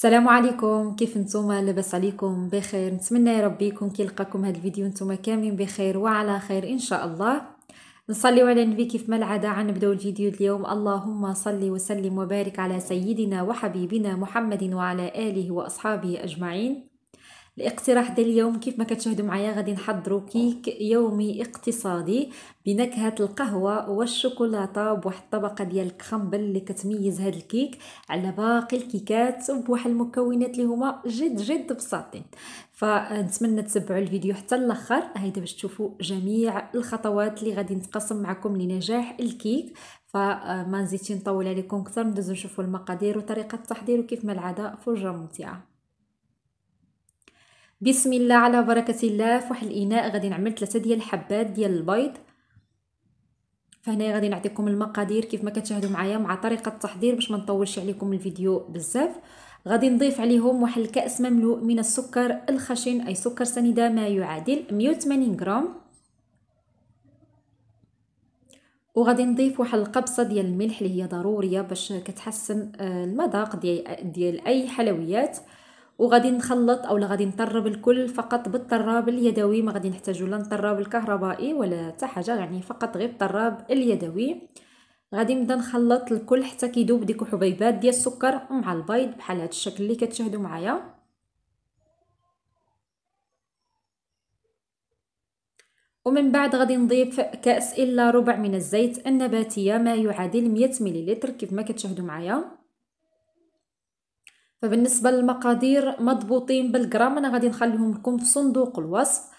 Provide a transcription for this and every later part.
السلام عليكم كيف نتوما لاباس عليكم بخير نتمنى ربيكم كي لقاكم هذا الفيديو نتوما كاملين بخير وعلى خير ان شاء الله نصلي على النبي كيف ما العاده نبداو الفيديو اليوم اللهم صل وسلم وبارك على سيدنا وحبيبنا محمد وعلى اله واصحابه اجمعين الاقتراح ديال اليوم كيف ما كتشاهدوا معايا غادي نحضروا كيك يومي اقتصادي بنكهه القهوه والشوكولاته بواحد الطبقه ديال الكرامبل اللي كتميز هذا الكيك على باقي الكيكات بواحد المكونات اللي هما جد جد بساطين فنتمنى تتبعوا الفيديو حتى الاخر هيدا باش تشوفوا جميع الخطوات اللي غادي نتقاسم معكم لنجاح الكيك فما نزيدش نطول عليكم اكثر ندوزو نشوفوا المقادير وطريقه التحضير وكيف ما العاده فرجه ممتعه بسم الله على بركه الله فواحد الاناء غادي نعمل ثلاثه ديال الحبات ديال البيض فهنا غادي نعطيكم المقادير كيف ما كتشاهدوا معايا مع طريقه التحضير باش ما نطولش عليكم الفيديو بزاف غادي نضيف عليهم واحد الكاس مملوء من السكر الخشن اي سكر سنيده ما يعادل 180 غرام وغادي نضيف واحد القبصه ديال الملح اللي هي ضروريه باش كتحسن آه، المذاق ديال ديال اي حلويات وغادي نخلط اولا غادي نطرب الكل فقط بالطراب اليدوي ما غادي نحتاجو لا الطراب الكهربائي ولا حتى حاجه يعني فقط غير الطراب اليدوي غادي نبدا نخلط الكل حتى كيذوب ديك الحبيبات ديال السكر مع البيض بحال هذا الشكل اللي كتشاهدوا معايا ومن بعد غادي نضيف كاس الا ربع من الزيت النباتيه ما يعادل 100 مليلتر كيف ما كتشاهدوا معايا فبالنسبه للمقادير مضبوطين بالجرام انا غادي نخليهم لكم في صندوق الوصف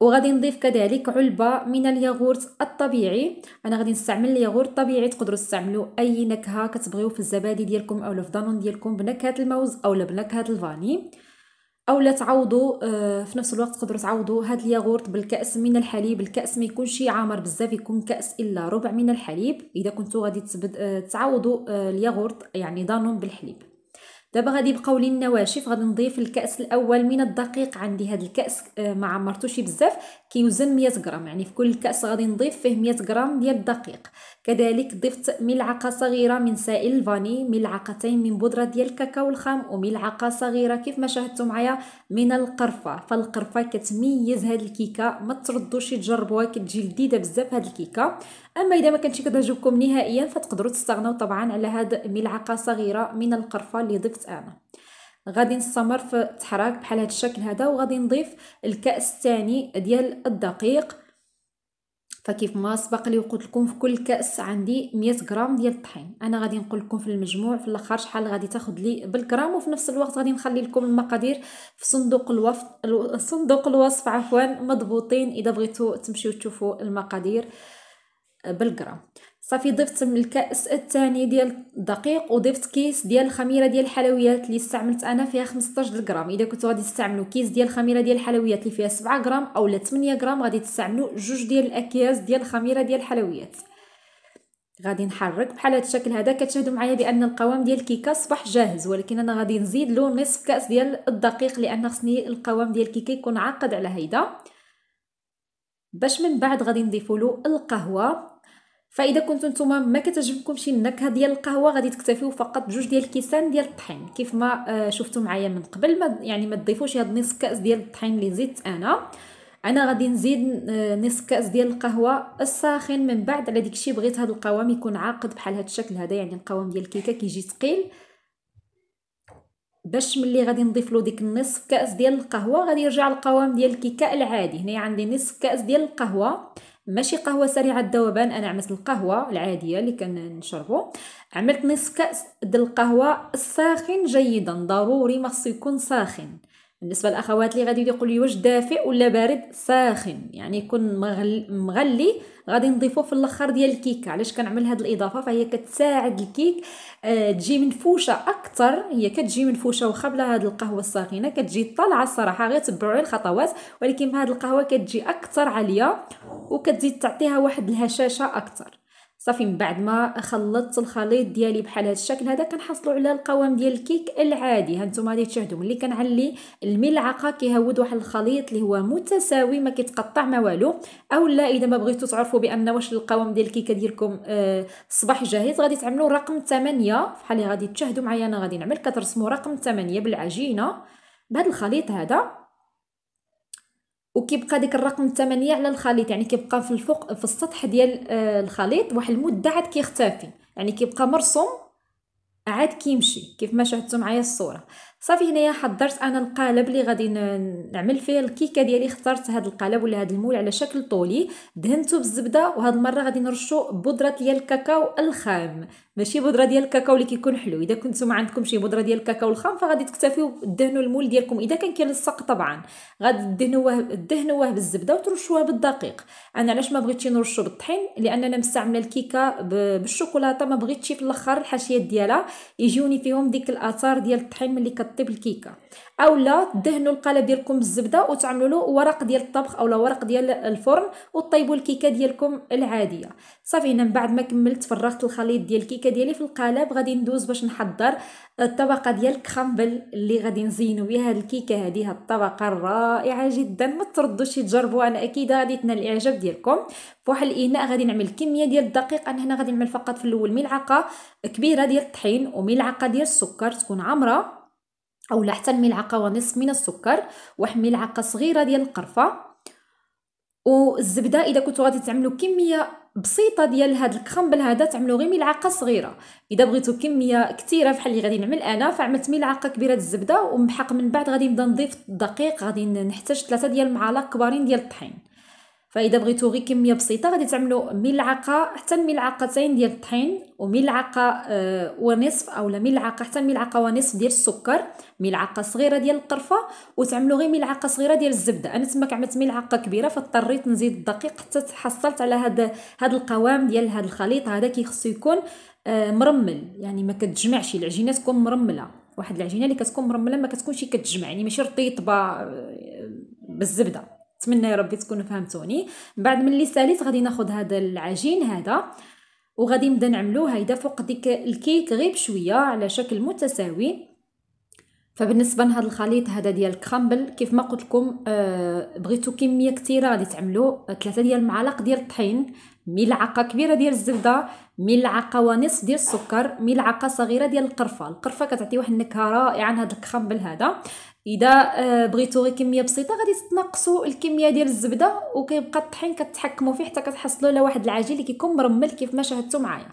وغادي نضيف كذلك علبه من الياغورت الطبيعي انا غادي نستعمل الياغورت الطبيعي تقدروا تستعملوا اي نكهه كتبغيو في الزبادي ديالكم اولا في دانون ديالكم بنكهه الموز اولا بنكهه الفاني اولا تعوضوا آه، في نفس الوقت تقدروا تعوضوا هاد الياغورت بالكاس من الحليب الكاس ما شي عامر بزاف يكون كاس الا ربع من الحليب اذا كنتوا غادي آه، تعوضوا آه، الياغورت يعني دانون بالحليب دابا غادي يبقاو لي النواشف غادي نضيف الكاس الاول من الدقيق عندي هذا الكاس آه، ما عمرتوش بزاف كيوزن 100 غرام يعني في كل كاس غادي نضيف فيه 100 غرام ديال الدقيق كذلك ضفت ملعقة صغيرة من سائل الفاني ملعقتين من بودرة ديال الكاكاو الخام وملعقة صغيرة كيف ما شاهدتوا معايا من القرفة فالقرفة كتميز هاد الكيكة ما تردوش تجربوها كتجي لذيذة بزاف هاد الكيكة اما اذا ما كانتش كتعجبكم نهائيا فتقدروا تستغناو طبعا على هاد ملعقة صغيرة من القرفة اللي ضفت انا غادي نستمر في التحراك بحال هاد الشكل هذا وغادي نضيف الكاس الثاني ديال الدقيق فكيف ما سبق لي وقلت لكم في كل كاس عندي 100 غرام ديال الطحين انا غادي نقول لكم في المجموع في الاخر شحال غادي تاخذ لي بالغرام وفي نفس الوقت غادي نخلي لكم المقادير في صندوق الوصف صندوق الوصف عفوا مضبوطين اذا بغيتو تمشيو تشوفوا المقادير بالغرام صافي ضفت من الكاس الثاني ديال الدقيق وضفت كيس ديال الخميره ديال الحلويات اللي استعملت انا فيها 15 غرام اذا كنتو غادي تستعملوا كيس ديال الخميره ديال الحلويات اللي فيها 7 غرام اولا 8 غرام غادي تستعملوا جوج ديال الاكياس ديال الخميره ديال الحلويات غادي نحرك بحال هذا الشكل هذا كتشاهدوا معايا بان القوام ديال الكيكه صبح جاهز ولكن انا غادي نزيد له نصف كاس ديال الدقيق لان خصني القوام ديال الكيكه يكون عقد على هيدا باش من بعد غادي نضيف له القهوه فاذا كنتو نتوما ما كتعجبكمش النكهه ديال القهوه غادي تكتفيو فقط بجوج ديال الكيسان ديال الطحين كيف ما آه، شفتوا معايا من قبل ما يعني ما تضيفوش هاد نص كاس ديال الطحين اللي زدت انا انا غادي نزيد آه، نصف كاس ديال القهوه الساخن من بعد على داكشي بغيت هاد القوام يكون عاقد بحال هاد الشكل هذا يعني القوام ديال الكيكه كيجي ثقيل باش ملي غادي نضيف له ديك النصف كاس ديال القهوه غادي يرجع القوام ديال الكيكه العادي هنا عندي نصف كاس ديال القهوه ماشي قهوه سريعه الذوبان انا عملت القهوه العاديه اللي كنشربو عملت نصف كاس ديال القهوه الساخن جيدا ضروري ما يكون ساخن بالنسبه للاخوات اللي غادي يقول لي واش دافئ ولا بارد ساخن يعني يكون مغلي غادي نضيفه في الاخر ديال الكيكه علاش كنعمل هاد الاضافه فهي كتساعد الكيك آه، تجي منفوشه اكثر هي كتجي منفوشه واخا بلا هاد القهوه الساخنه كتجي طالعه الصراحه غير تبعوا الخطوات ولكن بهاد القهوه كتجي اكثر عاليه وكتزيد تعطيها واحد الهشاشه اكثر صافي من بعد ما خلطت الخليط ديالي بحال هذا الشكل هذا كنحصلوا على القوام ديال الكيك العادي هانتوما غادي تشاهدوا ملي كنعلي الملعقه كيهود واحد الخليط اللي هو متساوي ما كيتقطع ما والو اولا اذا ما بغيتوا تعرفوا بان واش القوام ديال الكيكه ديالكم الصباح آه، جاهز غادي تعملوا رقم 8 بحال اللي غادي تشاهدوا معايا انا غادي نعمل كترسموا رقم 8 بالعجينه بهذا الخليط هذا وكيبقى ديك الرقم 8 على الخليط يعني كيبقى في الفوق في السطح ديال آه، الخليط واحد المده عاد كيختفي يعني كيبقى مرسوم عاد كيمشي كيف ما شاهدتوا معايا الصوره صافي هنايا حضرت انا القالب اللي غادي نعمل فيه الكيكه ديالي اخترت هذا القالب ولا هذا المول على شكل طولي دهنته بالزبده وهاد المره غادي نرشو بودره ديال الكاكاو الخام ماشي بودره ديال الكاكاو اللي كيكون حلو اذا كنتم عندكم شي بودره ديال الكاكاو الخام فغادي تكتفيو دهنوا المول ديالكم اذا كان كيلصق طبعا غادي دهنوه دهنوه بالزبده وترشوها بالدقيق انا علاش ما بغيتش نرشو بالطحين لاننا مستعمله الكيكه بالشوكولاته ما بغيتش في الاخر الحاشيات ديالها يجوني فيهم ديك الاثار ديال الطحين ملي طيب الكيكه اولا لا تدهنوا القالب ديالكم بالزبده وتعملوا له ورق ديال الطبخ اولا ورق ديال الفرن وطيبوا الكيكه ديالكم العاديه صافي هنا من بعد ما كملت فرغت الخليط ديال الكيكه ديالي في القالب غادي ندوز باش نحضر الطبقه ديال الكرامبل اللي غادي نزينوا بها الكيكه هذه الطبقه الرائعه جدا ما تردوش تجربوا انا اكيد غادي تنال الاعجاب ديالكم فواحد الاناء غادي نعمل كميه ديال الدقيق انا هنا غادي نعمل فقط في الاول ملعقه كبيره ديال الطحين وملعقه ديال السكر تكون عامره او حتى الملعقه ونصف من السكر واحد ملعقه صغيره ديال القرفه والزبده اذا كنتو غادي تعملوا كميه بسيطه ديال هاد الكرامبل هذا تعملوا غير ملعقه صغيره اذا بغيتو كميه كثيره بحال اللي غادي نعمل انا فعملت ملعقه كبيره ديال الزبده ومحق من بعد غادي نبدا نضيف الدقيق غادي نحتاج ثلاثه ديال المعالق كبارين ديال الطحين فاذا بغيتو غير كميه بسيطه غادي تعملوا ملعقه حتى ملعقتين ديال الطحين وملعقه آه ونصف اولا ملعقه حتى ملعقه ونصف ديال السكر ملعقه صغيره ديال القرفه وتعملوا غير ملعقه صغيره ديال الزبده انا تماك عملت ملعقه كبيره فاضطريت نزيد الدقيق حتى تحصلت على هذا هذا القوام ديال هذا الخليط هذا كيخصو يكون آه مرمل يعني ما كتجمعش العجينه تكون مرمله واحد العجينه اللي كتكون مرمله ما كتكونش كتجمع يعني ماشي رطيطبه آه، بالزبده نتمنى يا ربي تكونوا فهمتوني من بعد ملي ساليت غادي ناخذ هذا العجين هذا وغادي نبدا نعملو هيدا فوق ديك الكيك غير بشويه على شكل متساوي فبالنسبه لهذا الخليط هذا ديال الكرامبل كيف ما قلت لكم آه بغيتو كميه كثيره غادي تعملوا ثلاثة ديال المعالق ديال الطحين ملعقه كبيره ديال الزبده ملعقه ونص ديال السكر ملعقه صغيره ديال القرفه القرفه كتعطي واحد النكهه رائعه لهذا الكرامبل هذا اذا آه، بغيتو غير كميه بسيطه غادي تنقصوا الكميه ديال الزبده وكيبقى الطحين كتحكموا فيه حتى كتحصلوا على واحد العجين اللي كيكون مرمل كيف ما شاهدتوا معايا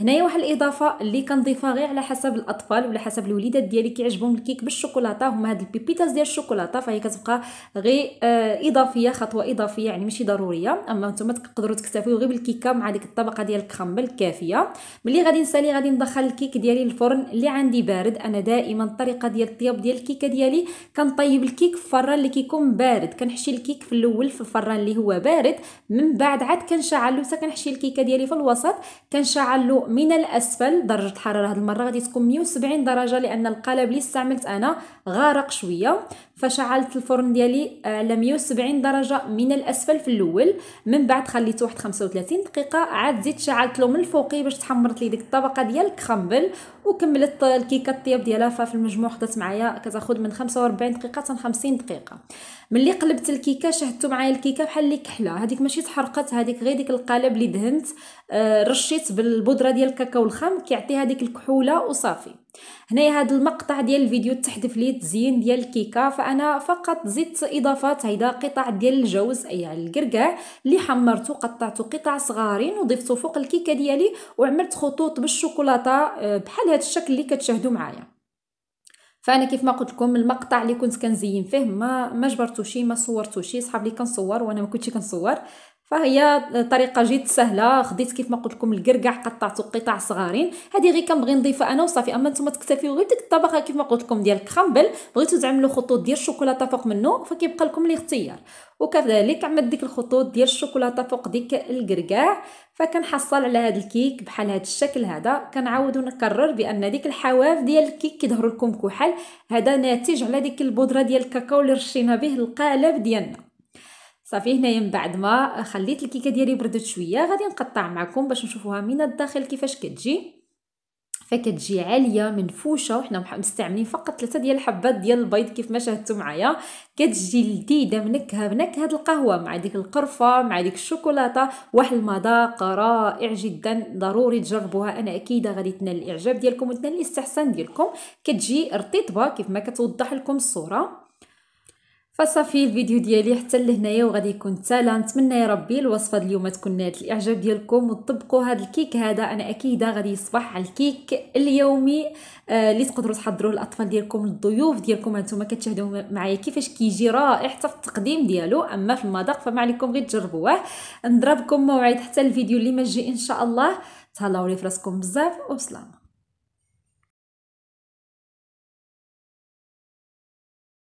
هنايا واحد الاضافه اللي كنضيفها غير على حسب الاطفال ولا حسب الوليدات ديالي كيعجبهم الكيك بالشوكولاته هما هاد البيبيتاز ديال الشوكولاته فهي كتبقى غير آه، اضافيه خطوه اضافيه يعني ماشي ضروريه اما نتوما تقدروا تكتفيو غير بالكيكه مع ديك الطبقه ديال الكرامبل الكافيه ملي غادي نسالي غادي ندخل الكيك ديالي الفرن اللي عندي بارد انا دائما الطريقه ديال الطياب ديال الكيكه ديالي كنطيب الكيك في الفران اللي كيكون بارد كنحشي الكيك في الاول في الفران اللي هو بارد من بعد عاد كنشعلو حتى كنحشي الكيكه ديالي في الوسط كنشعلو من الاسفل درجه الحراره هذه المره غادي تكون 170 درجه لان القالب اللي استعملت انا غارق شويه فشعلت الفرن ديالي آه، على 170 درجه من الاسفل في الاول من بعد خليته واحد 35 دقيقه عاد زيد شعلت له من الفوقي باش تحمرت لي ديك الطبقه ديال الكرامبل وكملت الكيكه الطياب ديالها ففي المجموع خدات معايا كتاخذ من 45 دقيقه حتى 50 دقيقه ملي قلبت الكيكه شاهدتوا معايا الكيكه بحال اللي كحله هذيك ماشي تحرقت هذيك غير ديك القالب اللي دهنت آه، رشيت بالبودره ديال الكاكاو الخام كيعطي هذيك الكحوله وصافي هنايا هذا المقطع ديال الفيديو تحذف لي التزيين ديال الكيكه فانا فقط زدت اضافات هيدا قطع ديال الجوز اي على الكركاع اللي حمرته قطعته قطع صغارين وضفته فوق الكيكه ديالي وعملت خطوط بالشوكولاته آه، بحال هذا الشكل اللي كتشاهدوا معايا فانا كيف ما قلت لكم المقطع اللي كنت كنزين فيه ما ما شي ما شي صحاب لي كنصور وانا ما كنتش كنصور فهي طريقه جد سهله خديت كيف ما قلت لكم الكركاع قطعته قطع صغارين هذه غير كنبغي نضيفها انا وصافي اما نتوما تكتفيو غير ديك الطبقه كيف ما قلت لكم ديال الكرامبل بغيتو تعملوا خطوط ديال الشوكولاته فوق منه فكيبقى لكم الاختيار وكذلك عملت ديك الخطوط ديال الشوكولاته فوق ديك الكركاع فكنحصل على هذا الكيك بحال هذا الشكل هذا كنعاود نكرر بان ديك الحواف ديال الكيك كيظهروا لكم كحل هذا ناتج على ديك البودره ديال الكاكاو اللي رشينا به القالب ديالنا صافي هنايا من بعد ما خليت الكيكه ديالي بردت شويه غادي نقطع معكم باش نشوفوها من الداخل كيفاش كتجي فكتجي عاليه منفوشه وحنا مستعملين فقط ثلاثه ديال الحبات ديال البيض كيف ما شاهدتوا معايا كتجي لذيذه منكهه بنكهه القهوه مع ديك القرفه مع ديك الشوكولاته واحد المذاق رائع جدا ضروري تجربوها انا اكيد غادي تنال الاعجاب ديالكم وتنال الاستحسان ديالكم كتجي رطيطبه كيف ما كتوضح لكم الصوره فصافي الفيديو ديالي حتى لهنايا وغادي يكون تالا نتمنى يا ربي الوصفه ديال تكون نالت الاعجاب ديالكم وتطبقوا هذا الكيك هذا انا اكيده غادي يصبح على الكيك اليومي آه اللي تقدروا تحضروه الاطفال ديالكم الضيوف ديالكم هانتوما كتشاهدوا معايا كيفاش كيجي رائع حتى في التقديم ديالو اما في المذاق فما عليكم غير تجربوه نضربكم موعد حتى الفيديو اللي ما ان شاء الله تهلاو لي فراسكم بزاف وبسلامه